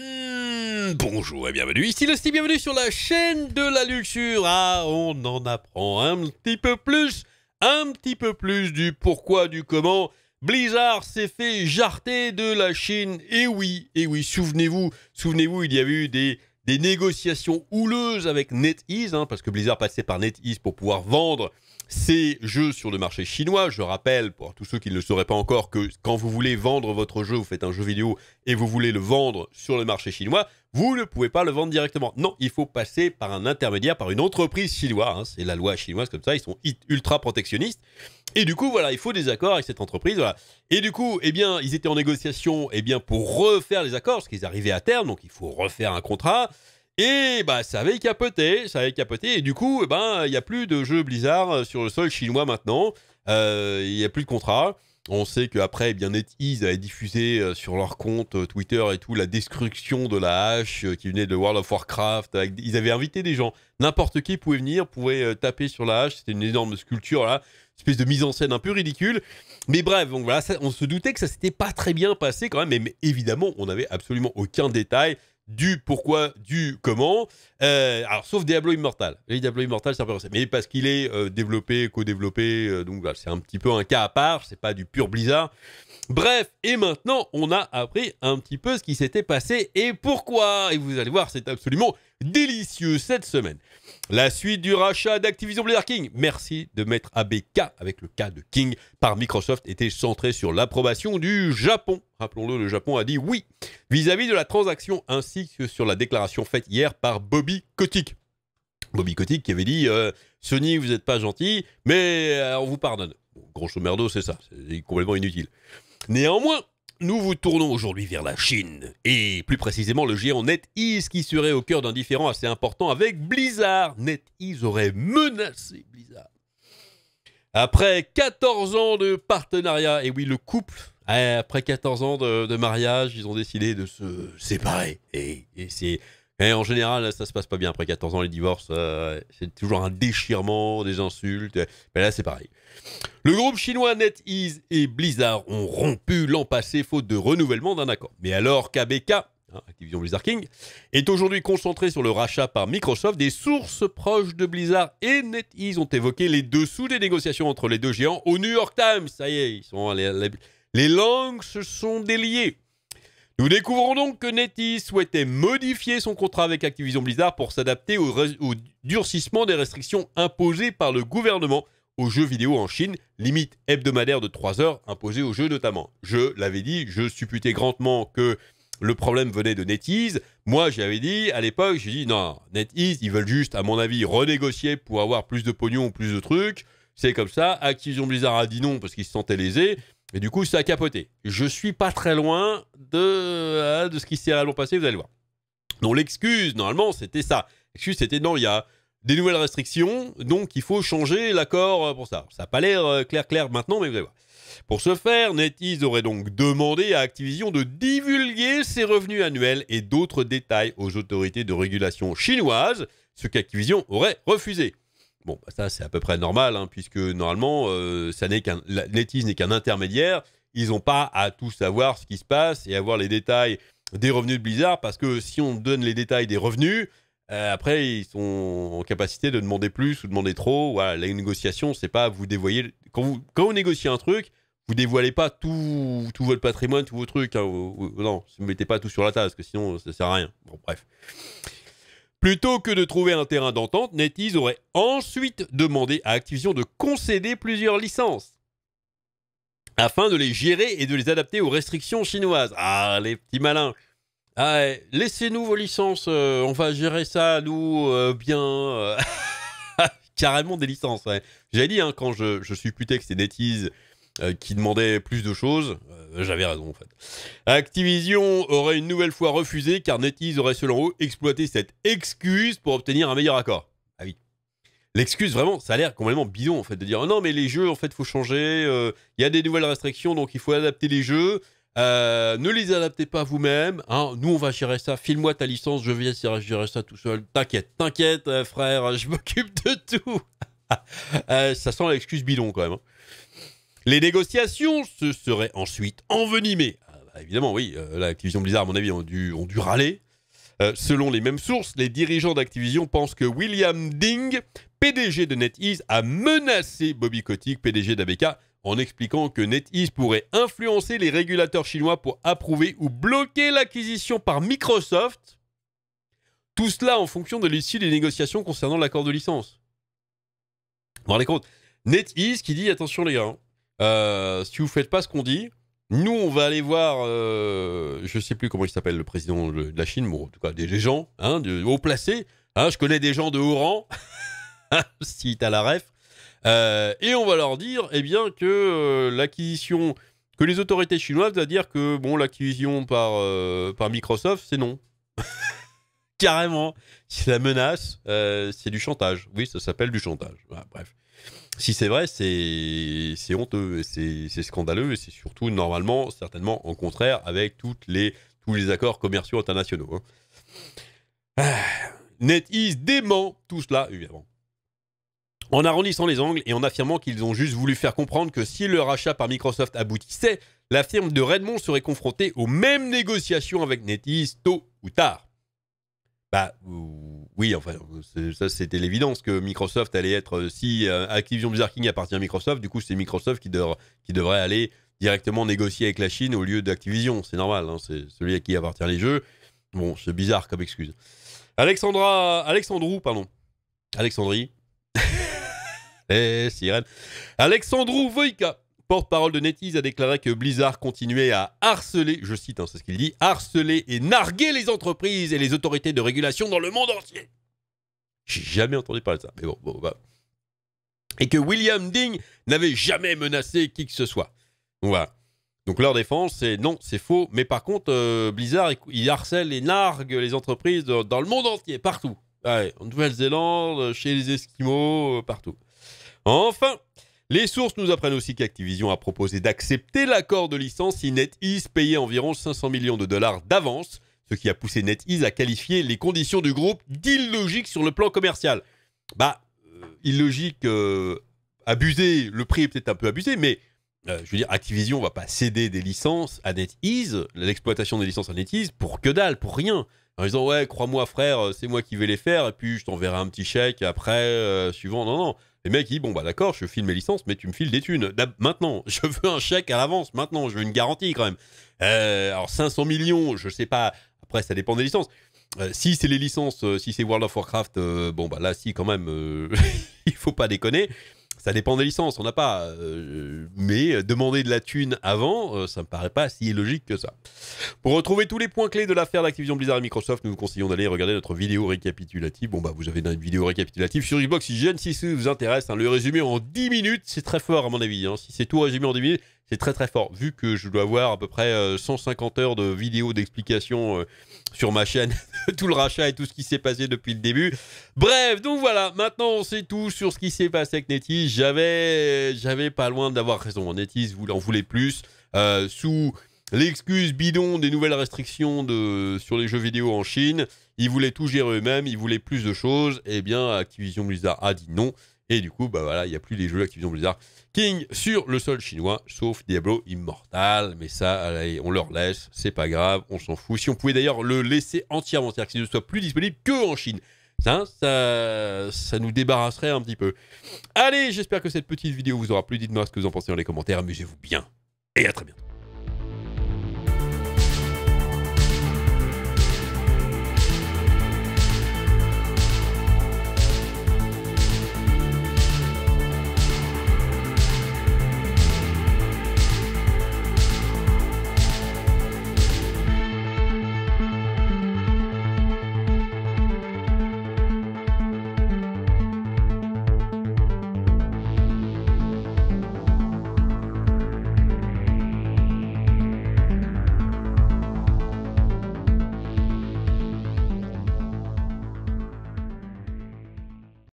Hmm, bonjour et bienvenue, ici le Steve, bienvenue sur la chaîne de la luxure. Ah, on en apprend un petit peu plus, un petit peu plus du pourquoi, du comment. Blizzard s'est fait jarter de la Chine. Et eh oui, et eh oui, souvenez-vous, souvenez-vous, il y a eu des des négociations houleuses avec NetEase, hein, parce que Blizzard passait par NetEase pour pouvoir vendre ses jeux sur le marché chinois. Je rappelle, pour tous ceux qui ne le sauraient pas encore, que quand vous voulez vendre votre jeu, vous faites un jeu vidéo et vous voulez le vendre sur le marché chinois, vous ne pouvez pas le vendre directement. Non, il faut passer par un intermédiaire, par une entreprise chinoise. Hein. C'est la loi chinoise comme ça, ils sont ultra protectionnistes. Et du coup, voilà, il faut des accords avec cette entreprise. Voilà. Et du coup, eh bien, ils étaient en négociation eh bien, pour refaire les accords, parce qu'ils arrivaient à terme, donc il faut refaire un contrat. Et bah, ça avait capoté, ça avait capoté. Et du coup, eh ben, il n'y a plus de jeux Blizzard euh, sur le sol chinois maintenant. Euh, il n'y a plus de contrat. On sait qu'après, eh bien, NetEase avait diffusé euh, sur leur compte euh, Twitter et tout la destruction de la hache euh, qui venait de World of Warcraft. Ils avaient invité des gens. N'importe qui pouvait venir, pouvait taper sur la hache. C'était une énorme sculpture là, espèce de mise en scène un peu ridicule. Mais bref, donc voilà, on se doutait que ça s'était pas très bien passé quand même. Mais, mais évidemment, on n'avait absolument aucun détail du pourquoi, du comment. Euh, alors, sauf Diablo Immortal. Et Diablo Immortal, c'est un peu Mais parce qu'il est euh, développé, co-développé, euh, donc voilà, c'est un petit peu un cas à part, c'est pas du pur Blizzard. Bref, et maintenant, on a appris un petit peu ce qui s'était passé et pourquoi. Et vous allez voir, c'est absolument délicieux cette semaine. La suite du rachat d'Activision Blizzard King. Merci de mettre ABK avec le cas de King par Microsoft était centré sur l'approbation du Japon. Rappelons-le, le Japon a dit oui vis-à-vis de la transaction ainsi que sur la déclaration faite hier par Bobby Kotick. Bobby Kotick qui avait dit euh, Sony, vous n'êtes pas gentil, mais euh, on vous pardonne. Gros grosso c'est ça, c'est complètement inutile. Néanmoins, nous vous tournons aujourd'hui vers la Chine, et plus précisément le géant NetEase qui serait au cœur d'un différend assez important avec Blizzard. NetEase aurait menacé Blizzard. Après 14 ans de partenariat, et oui, le couple, après 14 ans de, mariage, ils ont décidé de se séparer. et c'est en général, ça se passe pas bien. Après 14 ans, les divorces, euh, c'est toujours un déchirement, des insultes. Mais là, c'est pareil. Le groupe chinois NetEase et Blizzard ont rompu l'an passé faute de renouvellement d'un accord. Mais alors KBK, hein, Activision Blizzard King, est aujourd'hui concentré sur le rachat par Microsoft. Des sources proches de Blizzard et NetEase ont évoqué les dessous des négociations entre les deux géants au New York Times. Ça y est, ils sont les, les langues se sont déliées. Nous découvrons donc que NetEase souhaitait modifier son contrat avec Activision Blizzard pour s'adapter au, durcissement des restrictions imposées par le gouvernement aux jeux vidéo en Chine, limite hebdomadaire de 3 heures imposée aux jeux notamment. Je l'avais dit, je supputais grandement que le problème venait de NetEase. Moi, j'avais dit à l'époque, j'ai dit non, NetEase, ils veulent juste, à mon avis, renégocier pour avoir plus de pognon plus de trucs. C'est comme ça. Activision Blizzard a dit non parce qu'ils se sentaient lésés. Et du coup, ça a capoté. Je suis pas très loin euh, de, ce qui s'est réellement passé, vous allez voir. Donc l'excuse, normalement, c'était ça. L'excuse, c'était non, il y a des nouvelles restrictions, donc il faut changer l'accord euh, pour ça. Ça n'a pas l'air euh, clair clair maintenant, mais vous allez voir. Pour ce faire, NetEase aurait donc demandé à Activision de divulguer ses revenus annuels et d'autres détails aux autorités de régulation chinoises, ce qu'Activision aurait refusé. Bon, bah, ça c'est à peu près normal, hein, puisque normalement, euh, ça n'est qu'un, n'est qu'un intermédiaire. Ils n'ont pas à tout savoir ce qui se passe et avoir les détails des revenus de Blizzard, parce que si on donne les détails des revenus, euh, après ils sont en capacité de demander plus ou demander trop. Voilà, la négociation, c'est pas vous dévoiler. Quand vous, quand négociez un truc, vous dévoilez pas tout, votre patrimoine, tous vos trucs. Hein, non, ne mettez pas tout sur la table, parce que sinon ça sert à rien. Bon, bref. Plutôt que de trouver un terrain d'entente, NetEase aurait ensuite demandé à Activision de concéder plusieurs licences afin de les gérer et de les adapter aux restrictions chinoises. Ah, les petits malins. Ah, eh, laissez-nous vos licences, euh, on va gérer ça, nous, euh, bien. Euh. carrément des licences. J'ai dit, hein, quand je, je suis que c'est NetEase qui demandait plus de choses, euh, j'avais raison en fait. Activision aurait une nouvelle fois refusé car NetEase aurait selon eux exploité cette excuse pour obtenir un meilleur accord. Ah oui. L'excuse vraiment, ça a l'air complètement bidon en fait de dire oh non mais les jeux en fait faut changer, euh, il y a des nouvelles restrictions donc il faut adapter les jeux. Euh, ne les adaptez pas vous-même. Hein. Nous, on va gérer ça. File-moi ta licence, je vais gérer ça tout seul. T'inquiète, t'inquiète, frère, je m'occupe de tout. ça sent l'excuse bidon quand même. Hein. Les négociations se seraient ensuite envenimées. Ah, bah, évidemment, oui, La euh, l'Activision Blizzard, à mon avis, ont dû, râler. Euh, selon les mêmes sources, les dirigeants d'Activision pensent que William Ding, PDG de NetEase, a menacé Bobby Kotick, PDG d'ABK, en expliquant que NetEase pourrait influencer les régulateurs chinois pour approuver ou bloquer l'acquisition par Microsoft. Tout cela en fonction de l'issue des négociations concernant l'accord de licence. Vous les rendez NetEase qui dit attention les gars, hein, euh, si vous faites pas ce qu'on dit, nous, on va aller voir, Je euh, je sais plus comment il s'appelle, le président de la Chine, bon, en tout cas, des, gens hein, de, haut placés. Hein, je connais des gens de haut rang, si t'as la ref. Euh, et on va leur dire, eh bien, que l'acquisition, que les autorités chinoises vont dire que, bon, l'acquisition par, Microsoft, c'est non. Carrément, c'est la menace, c'est du chantage. Oui, ça s'appelle du chantage. bref. Si c'est vrai, c'est honteux, c'est scandaleux, et c'est surtout normalement, certainement, en contraire avec toutes les, tous les accords commerciaux internationaux. Hein. Ah, NetEase dément tout cela, évidemment. En arrondissant les angles et en affirmant qu'ils ont juste voulu faire comprendre que si le rachat par Microsoft aboutissait, la firme de Redmond serait confrontée aux mêmes négociations avec NetEase tôt ou tard. Bah oui, enfin, ça c'était l'évidence que Microsoft allait être. Euh, si euh, Activision Blizzard King appartient à Microsoft, du coup c'est Microsoft qui, qui, devrait aller directement négocier avec la Chine au lieu d'Activision. C'est normal, hein, c'est celui à qui appartient les jeux. Bon, c'est bizarre comme excuse. Alexandra, Alexandrou, pardon. Alexandrie. Eh, sirène. Alexandrou Voika porte-parole de NetEase a déclaré que Blizzard continuait à harceler, je cite, hein, c'est ce qu'il dit, harceler et narguer les entreprises et les autorités de régulation dans le monde entier. J'ai jamais entendu parler de ça, mais bon, bon, bah. Et que William Ding n'avait jamais menacé qui que ce soit. Donc voilà. Donc leur défense, c'est non, c'est faux. Mais par contre, euh, Blizzard, il harcèle et nargue les entreprises dans le monde entier, partout. en Nouvelle-Zélande, chez les Esquimaux, euh, partout. Enfin, les sources nous apprennent aussi qu'Activision a proposé d'accepter l'accord de licence si NetEase payait environ 500 millions de dollars d'avance, ce qui a poussé NetEase à qualifier les conditions du groupe d'illogiques sur le plan commercial. Bah, euh, illogique, euh, abusé, le prix est peut-être un peu abusé, mais euh, je veux dire, Activision va pas céder des licences à NetEase, l'exploitation des licences à NetEase, pour que dalle, pour rien. En disant, ouais, crois-moi frère, c'est moi qui vais les faire, et puis je t'enverrai un petit chèque après, suivant. Non, non. Les mecs, disent, bon, bah d'accord, je file mes licences, mais tu me files des thunes. Maintenant, je veux un chèque à l'avance, maintenant, je veux une garantie quand même. Euh, alors, 500 millions, je sais pas, après, ça dépend des licences. Euh, si c'est les licences, euh, si c'est World of Warcraft, bon, bah là, si, quand même, il faut pas déconner ça dépend des licences, on n'a pas. Euh, mais demander de la thune avant, ça euh, ça me paraît pas si logique que ça. Pour retrouver tous les points clés de l'affaire d'Activision Blizzard et Microsoft, nous vous conseillons d'aller regarder notre vidéo récapitulative. Bon, bah, vous avez une vidéo récapitulative sur Xbox si ça vous intéresse. Hein, le résumé en 10 minutes, c'est très fort à mon avis. Hein. Si c'est tout résumé en 10 minutes, c'est très très fort. Vu que je dois avoir à peu près 150 euh, heures de vidéos d'explications euh, sur ma chaîne, tout le rachat et tout ce qui s'est passé depuis le début. Bref, donc voilà, maintenant c'est tout sur ce qui s'est passé avec Netis. J'avais, j'avais pas loin d'avoir raison. Netis, en voulait plus. Euh, sous l'excuse bidon des nouvelles restrictions de, sur les jeux vidéo en Chine, ils voulaient tout gérer eux-mêmes, ils voulaient plus de choses. et eh bien, Activision Blizzard a dit non. Et du coup, bah voilà, il n'y a plus les jeux Activision Blizzard King sur le sol chinois, sauf Diablo Immortal. Mais ça, on leur laisse, c'est pas grave, on s'en fout. Si on pouvait d'ailleurs le laisser entièrement, c'est-à-dire qu'il ne soit plus disponible que en Chine. Ça, ça, ça, nous débarrasserait un petit peu. Allez, j'espère que cette petite vidéo vous aura plu. Dites-moi ce que vous en pensez dans les commentaires. Amusez-vous bien. Et à très bientôt.